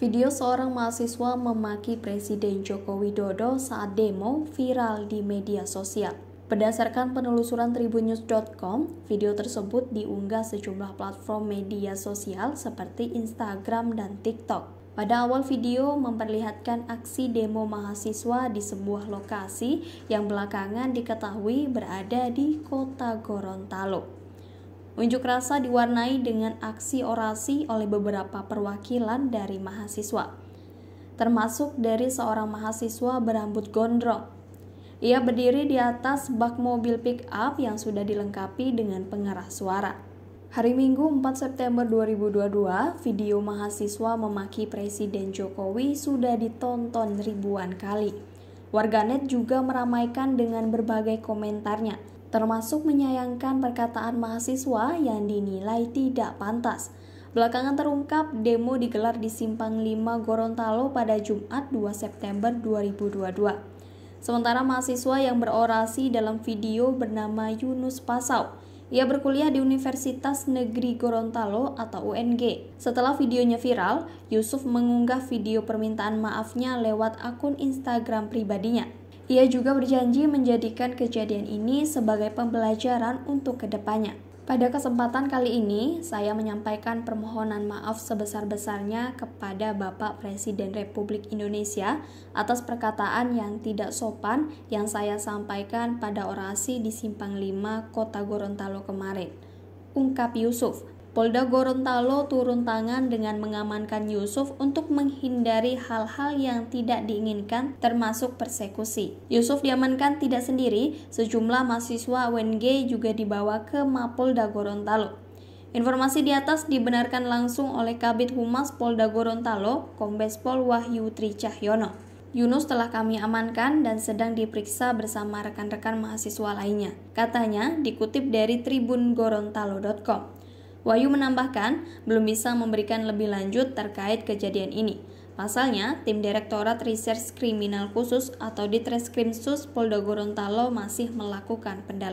Video seorang mahasiswa memaki Presiden Joko Widodo saat demo viral di media sosial. Berdasarkan penelusuran tribunnews.com, video tersebut diunggah sejumlah platform media sosial seperti Instagram dan TikTok. Pada awal video memperlihatkan aksi demo mahasiswa di sebuah lokasi yang belakangan diketahui berada di kota Gorontalo. Unjuk rasa diwarnai dengan aksi orasi oleh beberapa perwakilan dari mahasiswa, termasuk dari seorang mahasiswa berambut gondrong. Ia berdiri di atas bak mobil pick-up yang sudah dilengkapi dengan pengarah suara. Hari Minggu 4 September 2022, video mahasiswa memaki Presiden Jokowi sudah ditonton ribuan kali. Warganet juga meramaikan dengan berbagai komentarnya – termasuk menyayangkan perkataan mahasiswa yang dinilai tidak pantas. Belakangan terungkap, demo digelar di Simpang 5 Gorontalo pada Jumat 2 September 2022. Sementara mahasiswa yang berorasi dalam video bernama Yunus Pasau. Ia berkuliah di Universitas Negeri Gorontalo atau UNG. Setelah videonya viral, Yusuf mengunggah video permintaan maafnya lewat akun Instagram pribadinya. Ia juga berjanji menjadikan kejadian ini sebagai pembelajaran untuk kedepannya. Pada kesempatan kali ini, saya menyampaikan permohonan maaf sebesar-besarnya kepada Bapak Presiden Republik Indonesia atas perkataan yang tidak sopan yang saya sampaikan pada orasi di Simpang 5, Kota Gorontalo kemarin. Ungkap Yusuf, Polda Gorontalo turun tangan dengan mengamankan Yusuf untuk menghindari hal-hal yang tidak diinginkan termasuk persekusi. Yusuf diamankan tidak sendiri, sejumlah mahasiswa UNG juga dibawa ke Mapolda Gorontalo. Informasi di atas dibenarkan langsung oleh Kabit Humas Polda Gorontalo, Kombes Pol Wahyu Tri Cahyono. Yunus telah kami amankan dan sedang diperiksa bersama rekan-rekan mahasiswa lainnya. Katanya dikutip dari tribungorontalo.com. Wahyu menambahkan, belum bisa memberikan lebih lanjut terkait kejadian ini. Pasalnya, tim Direktorat Reserse Kriminal Khusus atau Ditreskrimsus Polda Gorontalo masih melakukan pendalaman.